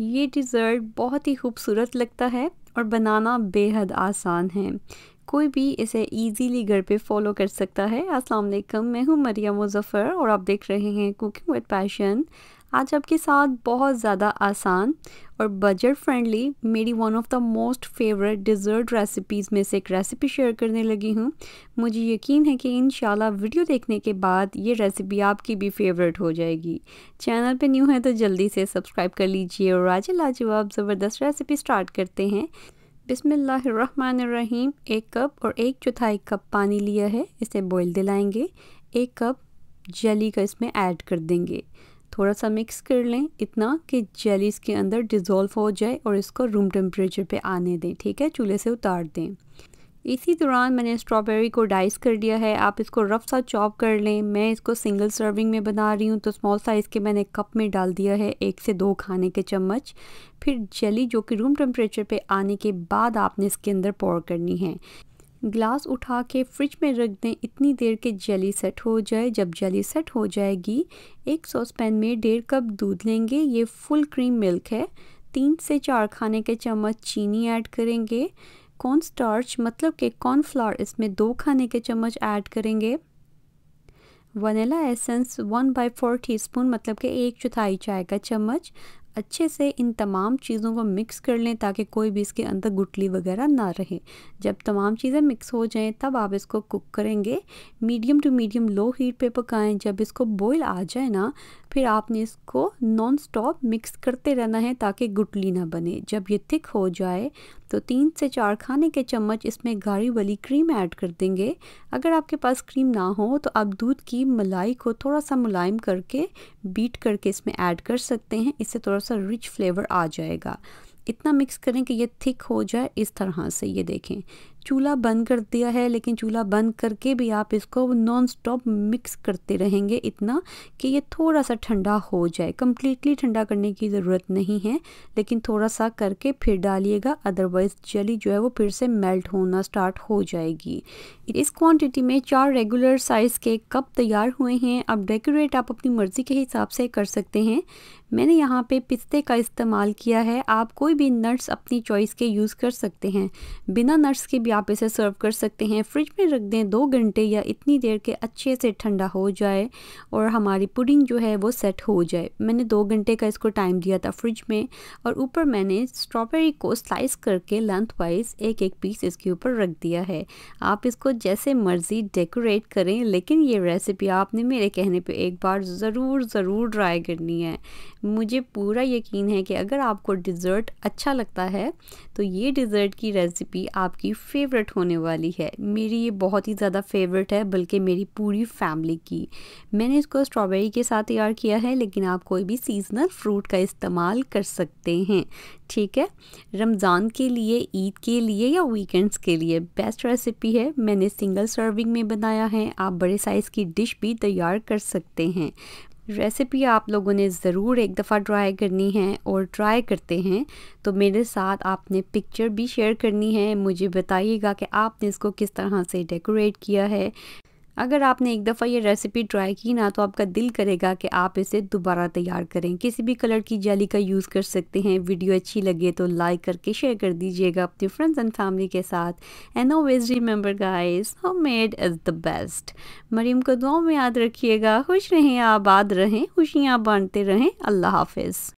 ये डिज़र्ट बहुत ही खूबसूरत लगता है और बनाना बेहद आसान है कोई भी इसे इजीली घर पे फॉलो कर सकता है अस्सलाम वालेकुम मैं हूँ मरियम मुजफ़र और आप देख रहे हैं कुकिंग विद पैशन आज आपके साथ बहुत ज़्यादा आसान और बजट फ्रेंडली मेरी one of the most favourite dessert recipes में से एक रेसिपी शेयर करने लगी हूँ मुझे यकीन है कि इन वीडियो देखने के बाद ये रेसिपी आपकी भी फेवरेट हो जाएगी चैनल पे न्यू है तो जल्दी से सब्सक्राइब कर लीजिए और आज लाजवाब ज़बरदस्त रेसिपी स्टार्ट करते हैं बिसमीम एक कप और एक चौथाई कप पानी लिया है इसे बॉयल दिलाएँगे एक कप जली का इसमें ऐड कर देंगे थोड़ा सा मिक्स कर लें इतना कि जेली इसके अंदर डिज़ोल्व हो जाए और इसको रूम टेम्परेचर पे आने दें ठीक है चूल्हे से उतार दें इसी दौरान मैंने स्ट्रॉबेरी को डाइस कर दिया है आप इसको रफ सा चॉप कर लें मैं इसको सिंगल सर्विंग में बना रही हूँ तो स्मॉल साइज़ के मैंने कप में डाल दिया है एक से दो खाने के चम्मच फिर जेली जो कि रूम टेम्परेचर पे आने के बाद आपने इसके अंदर पोर करनी है ग्लास उठा के फ्रिज में रख दें इतनी देर के जली सेट हो जाए जब जली सेट हो जाएगी एक सॉस पैन में डेढ़ कप दूध लेंगे ये फुल क्रीम मिल्क है तीन से चार खाने के चम्मच चीनी ऐड करेंगे कॉर्न स्टार्च मतलब कि कॉर्नफ्लावर इसमें दो खाने के चम्मच ऐड करेंगे vanilla essence one by four teaspoon मतलब कि एक चौथाई चाय का चम्मच अच्छे से इन तमाम चीज़ों को मिक्स कर लें ताकि कोई भी इसके अंदर गुटली वगैरह ना रहे जब तमाम चीज़ें मिक्स हो जाएं तब आप इसको कुक करेंगे medium to medium low heat पे पकाएं जब इसको बॉईल आ जाए ना फिर आपने इसको नॉन स्टॉप मिक्स करते रहना है ताकि गुटली ना बने जब ये थिक हो जाए तो तीन से चार खाने के चम्मच इसमें गाढ़ी वाली क्रीम ऐड कर देंगे अगर आपके पास क्रीम ना हो तो आप दूध की मलाई को थोड़ा सा मुलायम करके बीट करके इसमें ऐड कर सकते हैं इससे थोड़ा सा रिच फ्लेवर आ जाएगा इतना मिक्स करें कि ये थिक हो जाए इस तरह से ये देखें चूल्हा बंद कर दिया है लेकिन चूल्हा बंद करके भी आप इसको नॉन स्टॉप मिक्स करते रहेंगे इतना कि ये थोड़ा सा ठंडा हो जाए कम्प्लीटली ठंडा करने की ज़रूरत नहीं है लेकिन थोड़ा सा करके फिर डालिएगा अदरवाइज़ जली जो है वो फिर से मेल्ट होना स्टार्ट हो जाएगी इस क्वांटिटी में चार रेगुलर साइज़ के कप तैयार हुए हैं अब डेकोरेट आप अपनी मर्ज़ी के हिसाब से कर सकते हैं मैंने यहाँ पे पिस्ते का इस्तेमाल किया है आप कोई भी नट्स अपनी चॉइस के यूज़ कर सकते हैं बिना नट्स के भी आप इसे सर्व कर सकते हैं फ्रिज में रख दें दो घंटे या इतनी देर के अच्छे से ठंडा हो जाए और हमारी पुडिंग जो है वो सेट हो जाए मैंने दो घंटे का इसको टाइम दिया था फ्रिज में और ऊपर मैंने स्ट्रॉबेरी को स्लाइस करके लेंथ वाइज एक एक पीस इसके ऊपर रख दिया है आप इसको जैसे मर्ज़ी डेकोरेट करें लेकिन ये रेसिपी आपने मेरे कहने पर एक बार ज़रूर ज़रूर ट्राई करनी है मुझे पूरा यकीन है कि अगर आपको डिज़र्ट अच्छा लगता है तो ये डिज़र्ट की रेसिपी आपकी फेवरेट फेवरेट होने वाली है मेरी ये बहुत ही ज़्यादा फेवरेट है बल्कि मेरी पूरी फैमिली की मैंने इसको स्ट्रॉबेरी के साथ तैयार किया है लेकिन आप कोई भी सीजनल फ्रूट का इस्तेमाल कर सकते हैं ठीक है रमज़ान के लिए ईद के लिए या वीकेंड्स के लिए बेस्ट रेसिपी है मैंने सिंगल सर्विंग में बनाया है आप बड़े साइज़ की डिश भी तैयार कर सकते हैं रेसिपी आप लोगों ने ज़रूर एक दफ़ा ट्राई करनी है और ट्राई करते हैं तो मेरे साथ आपने पिक्चर भी शेयर करनी है मुझे बताइएगा कि आपने इसको किस तरह से डेकोरेट किया है अगर आपने एक दफ़ा ये रेसिपी ट्राई की ना तो आपका दिल करेगा कि आप इसे दोबारा तैयार करें किसी भी कलर की जाली का यूज़ कर सकते हैं वीडियो अच्छी लगे तो लाइक करके शेयर कर दीजिएगा अपने फ्रेंड्स एंड फैमिली के साथ and always remember guys homemade is the best Mariam को दुआ में याद रखिएगा खुश रहें आबाद रहें खुशियाँ बांटते रहें अल्लाह हाफिज़